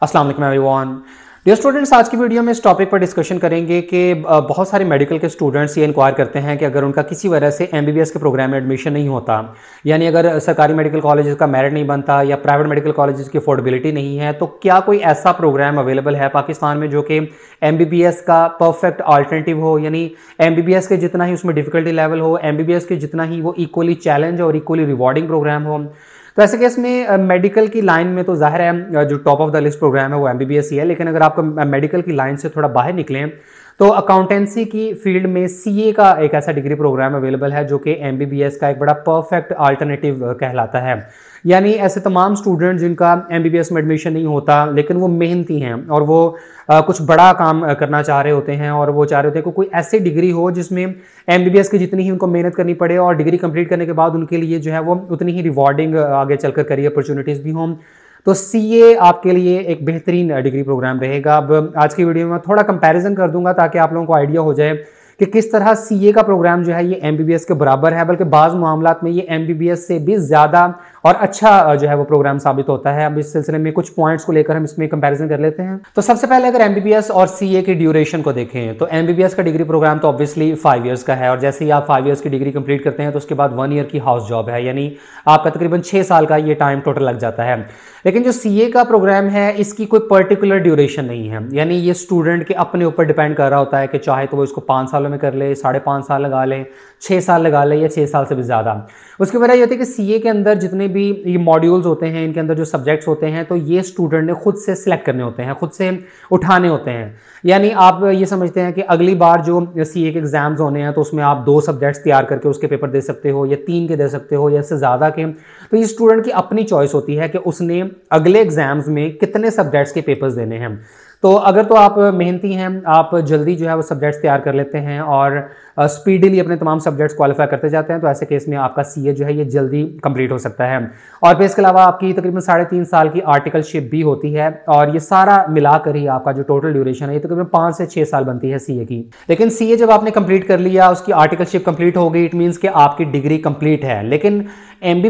Assalamu alaikum everyone. Dear students आज की video में इस टॉपिक पर डिस्कशन करेंगे कि बहुत सारे मेडिकल के स्टूडेंट्स ये इंक्वायर करते हैं कि अगर उनका किसी वजह से एम के प्रोग्राम में एडमिशन नहीं होता यानी अगर सरकारी मेडिकल कॉलेज का मेरिट नहीं बनता या प्राइवेट मेडिकल कॉलेज की अफोर्डेबिलिटी नहीं है तो क्या कोई ऐसा प्रोग्राम अवेलेबल है पाकिस्तान में जो कि एम का परफेक्ट आल्टरनेटिव हो यानी एम के जितना ही उसमें डिफिकल्टी लेवल हो एम के जितना ही वो इक्वली चैलेंज और इक्वली रिवॉर्डिंग प्रोग्राम हो तो ऐसे केस में मेडिकल की लाइन में तो जाहिर है जो top of the list program है वो एम ही है लेकिन अगर आप मेडिकल की लाइन से थोड़ा बाहर निकलें तो अकाउंटेंसी की फील्ड में सी का एक ऐसा डिग्री प्रोग्राम अवेलेबल है जो कि एम का एक बड़ा परफेक्ट आल्टरनेटिव कहलाता है यानी ऐसे तमाम स्टूडेंट जिनका एमबीबीएस में एडमिशन नहीं होता लेकिन वो मेहनती हैं और वो आ, कुछ बड़ा काम करना चाह रहे होते हैं और वो चाह रहे होते हैं कि को कोई ऐसी डिग्री हो जिसमें एमबीबीएस की जितनी ही उनको मेहनत करनी पड़े और डिग्री कंप्लीट करने के बाद उनके लिए जो है वो उतनी ही रिवॉर्डिंग आगे चलकर करियर अपॉर्चुनिटीज़ भी हों तो सी ए आपके लिए एक बेहतरीन डिग्री प्रोग्राम रहेगा अब आज की वीडियो में थोड़ा कंपैरिजन कर दूंगा ताकि आप लोगों को आइडिया हो जाए कि किस तरह सी ए का प्रोग्राम जो है ये एम बी बी एस के बराबर है बल्कि बाज़ मामला में ये एम बी बी एस से भी ज़्यादा और अच्छा जो है वो प्रोग्राम साबित होता है अब इस सिलसिले में कुछ पॉइंट्स को लेकर हम इसमें कंपैरिजन कर लेते हैं तो सबसे पहले अगर एमबीबीएस और सीए की ड्यूरेशन को देखें तो एमबीबीएस का डिग्री प्रोग्राम तो ऑब्वियसली फाइव ईयर्स का है और जैसे ही आप फाइव ईयर्स की डिग्री कंप्लीट करते हैं तो उसके बाद वन ईयर की हाउस जॉब है यानी आपका तकरीबन छः साल का ये टाइम टोटल लग जाता है लेकिन जो सी का प्रोग्राम है इसकी कोई पर्टिकुलर ड्यूरेशन नहीं है यानी ये स्टूडेंट के अपने ऊपर डिपेंड कर रहा होता है कि चाहे तो वो इसको पाँच सालों में कर ले साढ़े साल लगा लें छः साल लगा लें या छः साल से भी ज़्यादा उसकी वजह यह होती है कि सी के अंदर जितने भी ये मॉड्यूल्स होते हैं इनके अंदर जो सब्जेक्ट्स होते हैं तो ये स्टूडेंट ने खुद से सिलेक्ट करने होते हैं खुद से उठाने होते हैं यानी आप ये समझते हैं कि अगली बार जो सी ए के एग्ज़ाम्स होने हैं तो उसमें आप दो सब्जेक्ट्स तैयार करके उसके पेपर दे सकते हो या तीन के दे सकते हो या इससे ज़्यादा के तो ये स्टूडेंट की अपनी चॉइस होती है कि उसने अगले एग्ज़ाम्स में कितने सब्जेक्ट्स के पेपर्स देने हैं तो अगर तो आप मेहनती हैं आप जल्दी जो है वो सब्जेक्ट्स तैयार कर लेते हैं और स्पीडली अपने तमाम सब्जेक्ट्स क्वालिफाई करते जाते हैं तो ऐसे केस में आपका सी जो है ये जल्दी कंप्लीट हो सकता है और फिर इसके अलावा आपकी तकरीबन साढ़े तीन साल की आर्टिकलशिप भी होती है और ये सारा मिलाकर ही आपका जो टोटल ड्यूरेशन है ये तकरीबन पाँच से छः साल बनती है सी की लेकिन सी जब आपने कंप्लीट कर लिया उसकी आर्टिकलशिप कंप्लीट हो गई इट मीन्स कि आपकी डिग्री कंप्लीट है लेकिन एम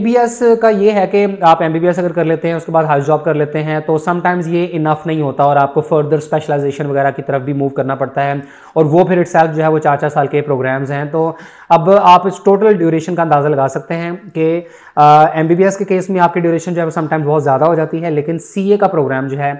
का ये है कि आप एम अगर कर लेते हैं उसके बाद हाउस जॉब कर लेते हैं तो समटाइम्स ये इनफ नहीं होता और आपको फर्दर स्पेशलाइजेशन वगैरह की तरफ भी मूव करना पड़ता है और वो फिर इट जो है वो चार चार साल के प्रोग्राम्स हैं तो अब आप इस टोटल ड्यूरेशन का अंदाज़ा लगा सकते हैं कि एम के केस में आपकी ड्यूरेशन जो है समटाइम्स बहुत ज़्यादा हो जाती है लेकिन सी का प्रोग्राम जो है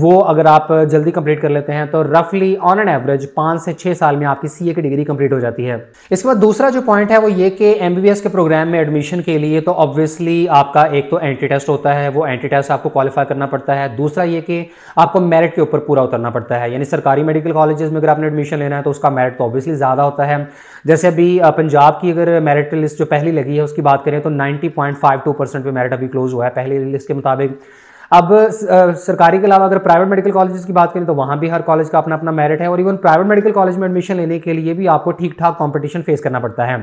वो अगर आप जल्दी कंप्लीट कर लेते हैं तो रफली ऑन एन एवरेज पाँच से छः साल में आपकी सी की डिग्री कंप्लीट हो जाती है इसके बाद दूसरा जो पॉइंट है वो ये कि एम के प्रोग्राम में एडमिशन के लिए तो ऑब्वियसली आपका एक तो एंट्री टेस्ट होता है वो एंट्री टेस्ट आपको क्वालिफाई करना पड़ता है दूसरा ये कि आपको मेरिट के ऊपर पूरा उतरना पड़ता है यानी सरकारी मेडिकल कॉलेजेस में अगर आपने एडमिशन लेना है तो उसका मेरिट तो ऑब्वियसली ज़्यादा होता है जैसे अभी पंजाब की अगर मेरिट लिस्ट जो पहली लगी है उसकी बात करें तो ninety point five two percent पे मेरिट अभी क्लोज हुआ है पहली लिस्ट के मुताबिक अब सरकारी के अलावा अगर प्राइवेट मेडिकल कॉलेज की बात करें तो वहाँ भी हर कॉलेज का अपना अपना मेरिट है और इवन प्राइवेट मेडिकल कॉलेज में एडमिशन लेने के लिए भी आपको ठीक ठाक कॉम्पिटिशन फेस करना पड़ता है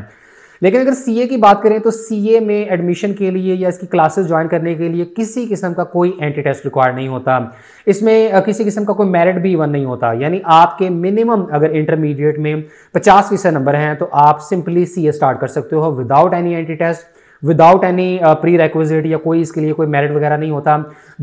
लेकिन अगर सी की बात करें तो सी में एडमिशन के लिए या इसकी क्लासेस ज्वाइन करने के लिए किसी किस्म का कोई एंटी टेस्ट रिक्वायर्ड नहीं होता इसमें किसी किस्म का कोई मेरिट भी इवन नहीं होता यानी आपके मिनिमम अगर इंटरमीडिएट में पचास फीसद नंबर हैं तो आप सिंपली सी स्टार्ट कर सकते हो without any entry test without any prerequisite या कोई इसके लिए कोई मेरिट वगैरह नहीं होता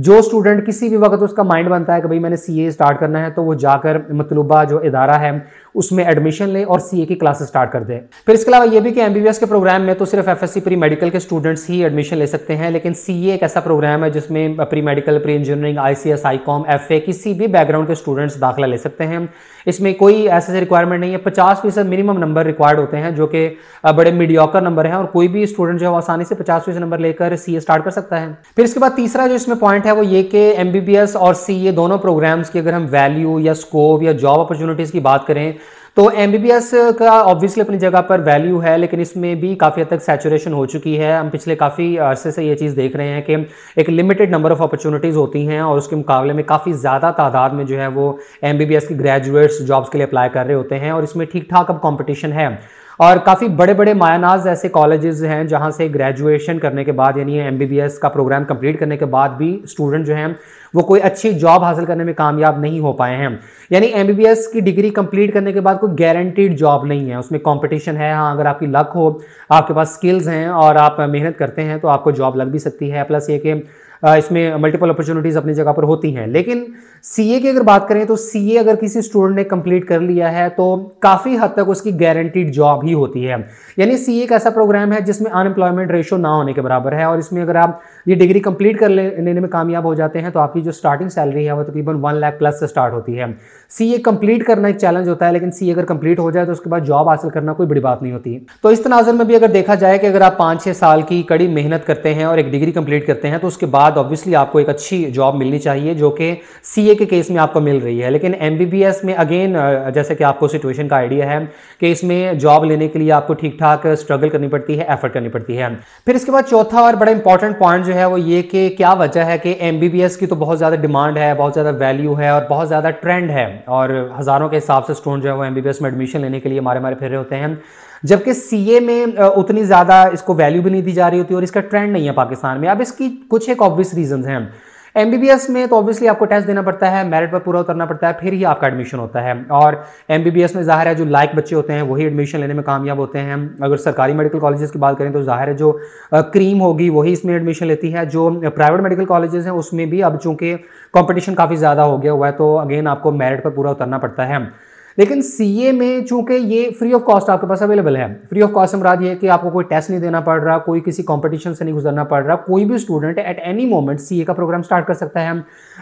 जो स्टूडेंट किसी भी वक्त उसका माइंड बनता है कि भाई मैंने सी स्टार्ट करना है तो वो जाकर मतलूबा जो इदारा है उसमें एडमिशन ले और सी की क्लासेस स्टार्ट कर दे फिर इसके अलावा ये भी कि एस के प्रोग्राम में तो सिर्फ सी प्री मेडिकल के स्टूडेंट्स ही एडमिशन ले सकते हैं लेकिन सी एक ऐसा प्रोग्राम है जिसमें pre medical pre engineering I I C S com F A किसी भी बैकग्राउंड के स्टूडेंट्स दाखिला ले सकते हैं इसमें कोई ऐसे रिक्वायरमेंट नहीं है पचास फीसद मिनिमम नंबर रिक्वायर्ड होते हैं जो कि uh, बड़े मीडियोकर नंबर हैं और कोई भी स्टूडेंट जो है आसानी से पचासवें नंबर लेकर सी स्टार्ट कर सकता है फिर इसके बाद तीसरा जो इसमें पॉइंट है वो ये कि एम और सी दोनों प्रोग्राम्स की अगर हम वैल्यू या स्कोप या जॉब अपॉर्चुनिटीज़ की बात करें तो एम का ऑब्वियसली अपनी जगह पर वैल्यू है लेकिन इसमें भी काफ़ी हद तक सेचुरेशन हो चुकी है हम पिछले काफ़ी अरसे से ये चीज़ देख रहे हैं कि एक लिमिटेड नंबर ऑफ अपॉर्चुनिटीज़ होती हैं और उसके मुकाबले में काफ़ी ज़्यादा तादाद में जो है वो एम के ग्रेजुएट्स जॉब्स के लिए अप्लाई कर रहे होते हैं और इसमें ठीक ठाक अब कॉम्पिटिशन है और काफ़ी बड़े बड़े मायानाज ऐसे कॉलेजेस हैं जहाँ से ग्रेजुएशन करने के बाद यानी एम का प्रोग्राम कंप्लीट करने के बाद भी स्टूडेंट जो हैं वो कोई अच्छी जॉब हासिल करने में कामयाब नहीं हो पाए हैं यानी एम की डिग्री कंप्लीट करने के बाद कोई गारंटीड जॉब नहीं है उसमें कॉम्पिटिशन है हाँ अगर आपकी लक हो आपके पास स्किल्स हैं और आप मेहनत करते हैं तो आपको जॉब लग भी सकती है प्लस ये कि इसमें मल्टीपल अपॉर्चुनिटीज़ अपनी जगह पर होती हैं लेकिन ए की अगर बात करें तो ए अगर किसी स्टूडेंट ने कंप्लीट कर लिया है तो काफ़ी हद तक उसकी गारंटीड जॉब ही होती है यानी सी एक ऐसा प्रोग्राम है जिसमें अनएम्प्लॉयमेंट रेशो ना होने के बराबर है और इसमें अगर आप ये डिग्री कंप्लीट कर लेने में कामयाब हो जाते हैं तो आपकी जो स्टार्टिंग सैलरी है वो तकरीबन वन लाख प्लस से स्टार्ट होती है सी ए कंप्लीट करना एक चैलेंज होता है लेकिन सी अगर कंप्लीट हो जाए तो उसके बाद जॉब हासिल करना कोई बड़ी बात नहीं होती तो इस तनाजर में भी अगर देखा जाए कि अगर आप पाँच छः साल की कड़ी मेहनत करते हैं और एक डिग्री कंप्लीट करते हैं तो उसके बाद बाद ऑब्वियसली आपको एक अच्छी जॉब मिलनी चाहिए जो कि सी के केस में आपको मिल रही है लेकिन एम में अगेन जैसे कि आपको सिचुएशन का आइडिया है कि इसमें जॉब लेने के लिए आपको ठीक ठाक स्ट्रगल करनी पड़ती है एफर्ट करनी पड़ती है फिर इसके बाद चौथा और बड़ा इंपॉर्टेंट पॉइंट जो है वो ये कि क्या वजह है कि एम की तो बहुत ज़्यादा डिमांड है बहुत ज़्यादा वैल्यू है और बहुत ज़्यादा ट्रेंड है और हज़ारों के हिसाब से स्टूडेंट जो है वो एम में एडमिशन लेने के लिए हमारे हमारे फिर रहे होते हैं जबकि ए में उतनी ज़्यादा इसको वैल्यू भी नहीं दी जा रही होती और इसका ट्रेंड नहीं है पाकिस्तान में अब इसकी कुछ एक ऑब्वियस बी हैं एस में तो ऑब्वियसली आपको टेस्ट देना पड़ता है मेरिट पर पूरा उतरना पड़ता है फिर ही आपका एडमिशन होता है और एस में जाहिर है जो लायक बच्चे होते हैं वही एडमिशन लेने में कामयाब होते हैं अगर सरकारी मेडिकल कॉलेजेस की बात करें तो जाहिर है जो क्रीम होगी वही इसमें एडमिशन लेती है जो प्राइवेट मेडिकल कॉलेजेस हैं उसमें भी अब चूंकि कॉम्पिटिशन काफ़ी ज़्यादा हो गया हुआ है तो अगेन आपको मेरिट पर पूरा उतरना पड़ता है लेकिन ए में चूंकि ये फ्री ऑफ कॉस्ट आपके पास अवेलेबल है फ्री ऑफ कॉस्ट हमारा ये कि आपको कोई टेस्ट नहीं देना पड़ रहा कोई किसी कंपटीशन से नहीं गुजरना पड़ रहा कोई भी student at any moment A का प्रोग्राम स्टार्ट कर सकता है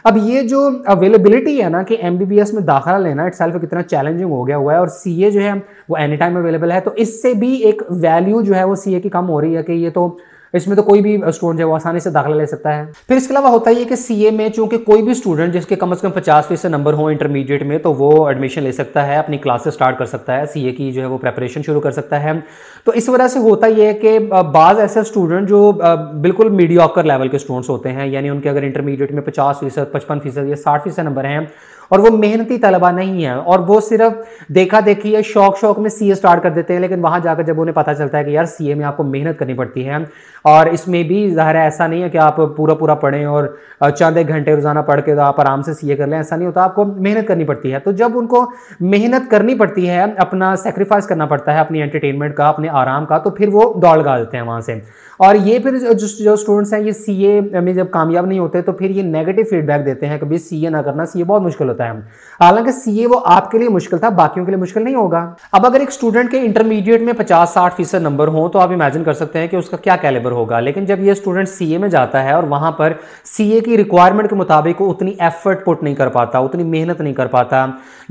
अब ये जो अवेलेबिलिटी है ना कि एम में दाखिला लेना इट सेल्फ कितना चैलेंजिंग हो गया हुआ है और सी जो है वो एनी टाइम अवेलेबल है तो इससे भी एक वैल्यू जो है वो सी की कम हो रही है कि ये तो इसमें तो कोई भी स्टूडेंट है वो आसानी से दाखिला ले सकता है फिर इसके अलावा होता है कि सी ए में चूंकि कोई भी स्टूडेंट जिसके कम अज़ कम पचास फीसद नंबर हो इंटरमीडिएट में तो वो एडमिशन ले सकता है अपनी क्लासेस स्टार्ट कर सकता है सी ए की जो है वो प्रेपरेशन शुरू कर सकता है तो इस वजह से होता यह है कि बाज़ ऐसे स्टूडेंट जो बिल्कुल मीडियाकर लेवल के स्टूडेंट्स होते हैं यानी उनके अगर इंटरमीडिएट में पचास फीसद पचपन फीसद या साठ फीसद नंबर हैं और वो मेहनती तलबा नहीं है और वो सिर्फ देखा देखी है शौक शौक में सी स्टार्ट कर देते हैं लेकिन वहाँ जाकर जब उन्हें पता चलता है कि यार सी में आपको मेहनत करनी पड़ती है और इसमें भी ज़ाहिर है ऐसा नहीं है कि आप पूरा पूरा पढ़ें और चंद एक घंटे रोज़ाना पढ़ के तो आप आराम से सी कर लें ऐसा नहीं होता आपको मेहनत करनी पड़ती है तो जब उनको मेहनत करनी पड़ती है अपना सेक्रीफाइस करना पड़ता है अपनी एंटरटेनमेंट का अपने आराम का तो फिर वो दौड़ लगा देते हैं वहाँ से और ये फिर जो जो स्टूडेंट्स हैं ये सी में जब कामयाब नहीं होते तो फिर ये नेगेटिव फीडबैक देते हैं कभी सी ना करना सी बहुत मुश्किल होता है होता है हालांकि सीए वो आपके लिए मुश्किल था बाकियों के लिए मुश्किल नहीं होगा अब अगर एक स्टूडेंट के इंटरमीडिएट में 50-60 फीसद नंबर हो तो आप इमेजिन कर सकते हैं कि उसका क्या कैलेबर होगा लेकिन जब ये स्टूडेंट सीए में जाता है और वहां पर सीए की रिक्वायरमेंट के मुताबिक वो उतनी एफर्ट पुट नहीं कर पाता उतनी मेहनत नहीं कर पाता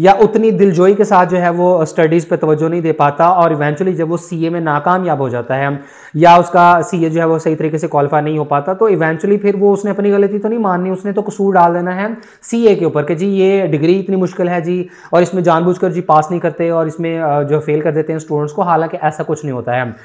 या उतनी दिलजोई के साथ जो है वो स्टडीज़ पर तोज्जो नहीं दे पाता और इवेंचुअली जब वो सी में नाकामयाब हो जाता है या उसका सी जो है वो सही तरीके से क्वालिफाई नहीं हो पाता तो इवेंचुअली फिर वो उसने अपनी गलती तो नहीं माननी उसने तो कसूर डाल देना है सी के ऊपर कि जी ये डिग्री इतनी मुश्किल है जी और इसमें जानबूझकर जी पास नहीं करते और इसमें जो फेल कर देते हैं स्टूडेंट्स को हालांकि ऐसा कुछ नहीं होता है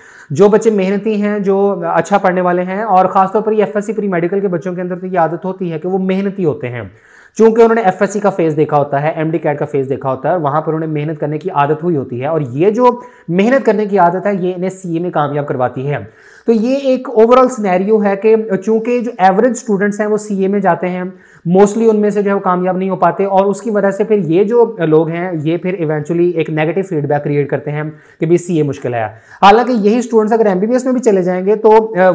जो बच्चे मेहनती हैं जो अच्छा पढ़ने वाले हैं और ख़ासतौर पर एफ एस प्री मेडिकल के बच्चों के अंदर तो ये आदत होती है कि वो मेहनती होते हैं चूंकि उन्होंने एफ का फेज़ देखा होता है एम डी कैट का फेज़ देखा होता है वहां पर उन्हें मेहनत करने की आदत हुई होती है और ये जो मेहनत करने की आदत है ये इन्हें सी में कामयाब करवाती है तो ये एक ओवरऑल स्नैरियो है कि चूंकि जो एवरेज स्टूडेंट्स हैं वो सी में जाते हैं मोस्टली उनमें से जो है वो कामयाब नहीं हो पाते और उसकी वजह से फिर ये जो लोग हैं ये फिर इवेंचुअली एक नेगेटिव फीडबैक क्रिएट करते हैं कि भाई सी मुश्किल है हालांकि यही स्टूडेंट्स अगर एम में भी चले जाएंगे तो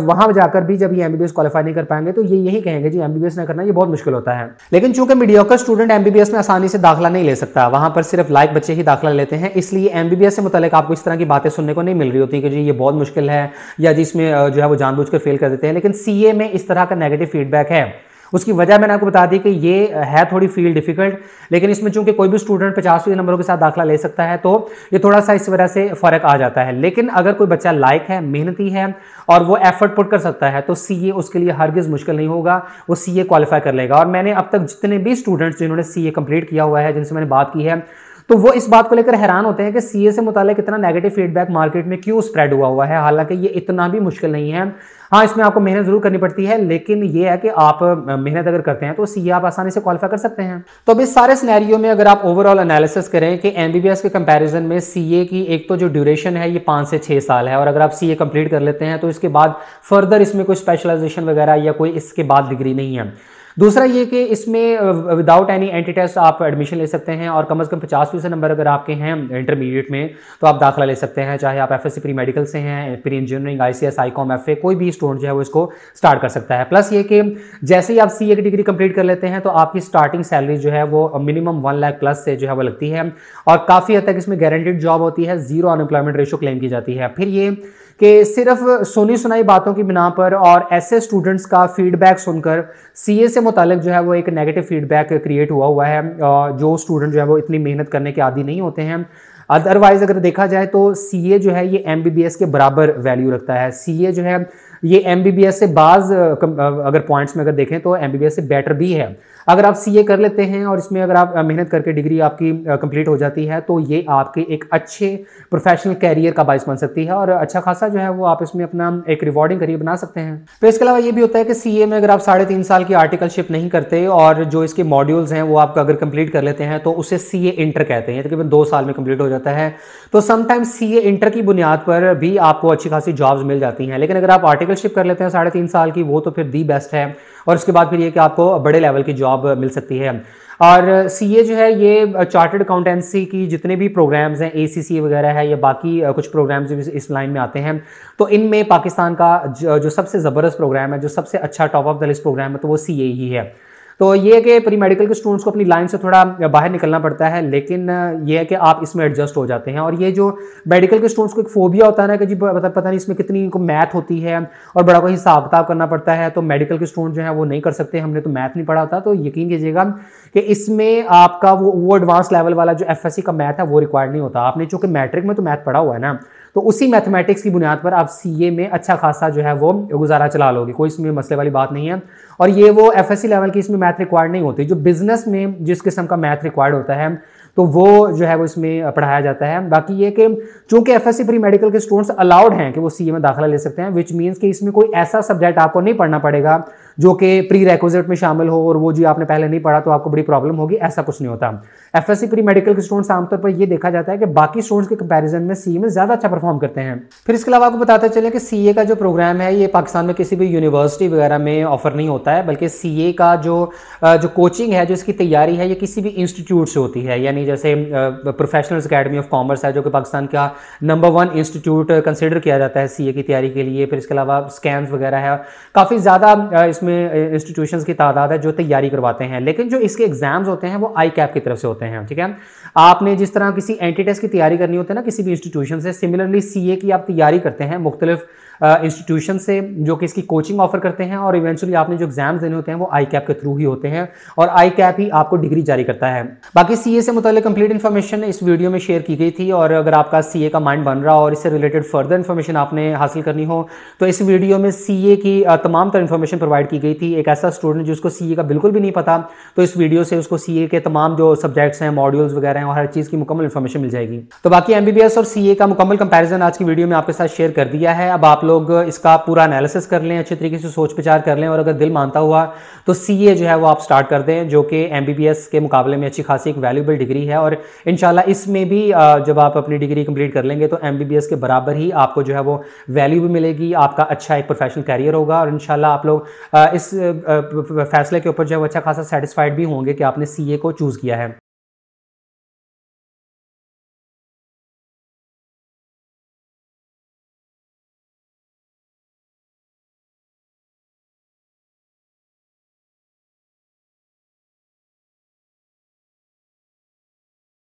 वहां जाकर भी जब ये एम क्वालिफाई नहीं कर पाएंगे तो ये यही कहेंगे जी एम ना करना ये बहुत मुश्किल होता है लेकिन चूंकि मीडियोकर स्टूडेंट एम में आसानी से दाखिला नहीं ले सकता वहाँ पर सिर्फ लाइक बच्चे ही दाखिला लेते हैं इसलिए एम से मुतल आपको इस तरह की बातें सुनने को नहीं मिल रही होती कि जी ये बहुत मुश्किल है या जिसमें जो है वो जानबूझ कर फेल कर देते हैं लेकिन सी में इस तरह का नेगेटिव फीडबैक है उसकी वजह मैंने आपको बता दी कि ये है थोड़ी फील्ड डिफिकल्ट लेकिन इसमें चूंकि कोई भी स्टूडेंट पचासवें नंबरों के साथ दाखिला ले सकता है तो ये थोड़ा सा इस वजह से फ़र्क आ जाता है लेकिन अगर कोई बच्चा लायक है मेहनती है और वो एफर्ट पुट कर सकता है तो सी उसके लिए हरगिज़ मुश्किल नहीं होगा वो सी क्वालिफाई कर लेगा और मैंने अब तक जितने भी स्टूडेंट्स जिन्होंने सी कंप्लीट किया हुआ है जिनसे मैंने बात की है तो वो इस बात को लेकर हैरान होते हैं कि ए से मुताल इतना नेगेटिव फीडबैक मार्केट में क्यों स्प्रेड हुआ हुआ है हालांकि ये इतना भी मुश्किल नहीं है हाँ इसमें आपको मेहनत जरूर करनी पड़ती है लेकिन ये है कि आप मेहनत अगर करते हैं तो सीए आप आसानी से क्वालिफाई कर सकते हैं तो अब इस सारे सिनेरियो में अगर आप ओवरऑल एनालिसिस करें कि एमबीबीएस के कंपैरिजन में सी की एक तो जो ड्यूरेशन है ये पाँच से छः साल है और अगर आप सी कंप्लीट कर लेते हैं तो इसके बाद फर्दर इसमें कोई स्पेशलाइजेशन वगैरह या कोई इसके बाद डिग्री नहीं है दूसरा ये कि इसमें विदाउट एनी एंटी टेस्ट आप एडमिशन ले सकते हैं और कम अज़ कम पचास फीसद नंबर अगर आपके हैं इंटरमीडिएट में तो आप दाखिला ले सकते हैं चाहे आप एफ एस प्री मेडिकल से हैं pre engineering I C S I com F A कोई भी स्टूडेंट जो है वो इसको स्टार्ट कर सकता है प्लस ये कि जैसे ही आप सी ए की डिग्री कंप्लीट कर लेते हैं तो आपकी स्टार्टिंग सैलरी जो है वो मिनिमम वन लाख प्लस से जो है वो लगती है और काफ़ी हद तक इसमें गारंटेड जॉब होती है जीरो अनएम्प्लॉयमेंट रेशो क्लेम की जाती है फिर ये कि सिर्फ सुनी सुनाई बातों की बिना पर और ऐसे स्टूडेंट्स का फीडबैक सुनकर सीए से मुतलक जो है वो एक नेगेटिव फीडबैक क्रिएट हुआ हुआ है जो स्टूडेंट जो है वो इतनी मेहनत करने के आदि नहीं होते हैं अदरवाइज अगर देखा जाए तो सीए जो है ये एमबीबीएस के बराबर वैल्यू रखता है सीए जो है ये एम से बाज अगर पॉइंट्स में अगर देखें तो एम से बेटर भी है अगर आप सी कर लेते हैं और इसमें अगर आप मेहनत करके डिग्री आपकी कंप्लीट हो जाती है तो ये आपके एक अच्छे प्रोफेशनल कैरियर का बायस बन सकती है और अच्छा खासा जो है वो आप इसमें अपना एक रिवॉर्डिंग करियर बना सकते हैं तो इसके अलावा ये भी होता है कि सी में अगर आप साढ़े तीन साल की आर्टिकलशिप नहीं करते और जो इसके मॉड्यूल्स हैं वो आप अगर कंप्लीट कर लेते हैं तो उसे सी इंटर कहते हैं तकरीबन दो साल में कंप्लीट हो जाता है तो समटाइम्स सी इंटर की बुनियाद पर भी आपको अच्छी खासी जॉब्स मिल जाती हैं लेकिन अगर आप आर्टिकल आर्टिकलशिप कर लेते हैं साढ़े तीन साल की वो तो फिर दी बेस्ट है और उसके बाद फिर ये कि आपको बड़े लेवल की जॉब मिल सकती है और सी ए जो है ये चार्टर्ड अकाउंटेंसी की जितने भी प्रोग्राम्स हैं ए वगैरह है या बाकी कुछ प्रोग्राम्स भी इस लाइन में आते हैं तो इनमें पाकिस्तान का जो सबसे ज़बरदस्त प्रोग्राम है जो सबसे अच्छा top of the list program है तो वो सी ही है तो ये कि प्री मेडिकल के स्टूडेंट्स को अपनी लाइन से थोड़ा बाहर निकलना पड़ता है लेकिन ये है कि आप इसमें एडजस्ट हो जाते हैं और ये जो मेडिकल के स्टूडेंट्स को एक फोबिया होता है ना कि जी पता मतलब पता नहीं इसमें कितनी को मैथ होती है और बड़ा कोई हिसाब किताब करना पड़ता है तो मेडिकल के स्टूडेंट जो है वो नहीं कर सकते हमने तो मैथ नहीं पढ़ा था तो यकीन कीजिएगा कि इसमें आपका वो वो एडवांस लेवल वाला जो एफ का मैथ है वो रिक्वायर्ड नहीं होता आपने चूंकि मैट्रिक में तो मैथ पढ़ा हुआ है ना तो उसी मैथमेटिक्स की बुनियाद पर आप सी में अच्छा खासा जो है वो गुजारा चला लोगे कोई इसमें मसले वाली बात नहीं है और ये वो एफ लेवल की इसमें मैथ रिक्वायर्ड नहीं होती जो बिजनेस में जिस किस्म का मैथ रिक्वायर्ड होता है तो वो जो है वो इसमें पढ़ाया जाता है बाकी ये कि चूंकि एफ एस प्री मेडिकल के स्टूडेंट्स अलाउड हैं कि वो सी में दाखिला ले सकते हैं विच मीन्स कि इसमें कोई ऐसा सब्जेक्ट आपको नहीं पढ़ना पड़ेगा जो कि प्री रेकोजिट में शामिल हो और वो जी आपने पहले नहीं पढ़ा तो आपको बड़ी प्रॉब्लम होगी ऐसा कुछ नहीं होता F S C pre medical के स्टूडेंट्स आमतौर पर यह देखा जाता है कि बाकी स्टूडेंट्स के कंपेरिजन में सी e में ज़्यादा अच्छा परफॉर्म करते हैं फिर इसके अलावा आपको बताते चले कि सी ए e का जो प्रोग्राम है ये पाकिस्तान में किसी भी यूनिवर्सिटी वगैरह में ऑफर नहीं होता है बल्कि सी ए e का जो जो कोचिंग है जो इसकी तैयारी है ये किसी भी इंस्टीट्यूट से होती है यानी जैसे प्रोफेशनल्स अकेडमी ऑफ कॉमर्स है जो कि पाकिस्तान का नंबर वन इंस्टीट्यूट कंसिडर किया जाता है सी ए की तैयारी के लिए फिर इसके अलावा स्कैम्स वगैरह है काफ़ी ज़्यादा इसमें में इंस्टीट्यूशंस की तादाद है जो तैयारी करवाते हैं लेकिन जो इसके एग्जाम्स होते हैं वो आई कैप की तरफ से होते हैं ठीक है आपने जिस तरह किसी एंटी टेस्ट की तैयारी करनी होती है ना किसी भी इंस्टीट्यूशन से सिमिलरली सी की आप तैयारी करते हैं मुख्तलिफ इंस्टीट्यूशन से जो कि इसकी कोचिंग ऑफर करते हैं और इवेंचुअली आपने जो एग्जाम्स देने होते हैं वो आई कैप के थ्रू ही होते हैं और आई कैप ही आपको डिग्री जारी करता है बाकी सी ए से मुतल कंप्लीट इन्फॉर्मेशन इस वीडियो में शेयर की गई थी और अगर आपका सी ए का माइंड बन रहा और इससे रिलेटेड फर्दर इन्फॉर्मेशन आपने हासिल करनी हो तो इस वीडियो में सी ए की तमाम तरह इन्फॉर्मेशन प्रोवाइड की की गई थी एक ऐसा स्टूडेंट जिसको सी का बिल्कुल भी नहीं पता तो इस वीडियो से उसको सी के तमाम जो सब्जेक्ट्स हैं मॉड्यूल्स वगैरह हैं और हर चीज़ की मुकम्मल इन्फॉर्मेशन मिल जाएगी तो बाकी एम और सी का मुकम्मल कंपेरिजन आज की वीडियो में आपके साथ शेयर कर दिया है अब आप लोग इसका पूरा एनालिसिस कर लें अच्छे तरीके से सोच विचार कर लें और अगर दिल मानता हुआ तो सी जो है वो आप स्टार्ट कर दें जो कि एम के मुकाबले में अच्छी खासी एक वैल्यूबल डिग्री है और इन इसमें भी जब आप अपनी डिग्री कंप्लीट कर लेंगे तो एम के बराबर ही आपको जो है वो वैल्यू भी मिलेगी आपका अच्छा एक प्रोफेशनल कैरियर होगा और इन आप लोग इस फैसले के ऊपर जो है वो अच्छा खासा सेटिस्फाइड भी होंगे कि आपने सी को चूज़ किया है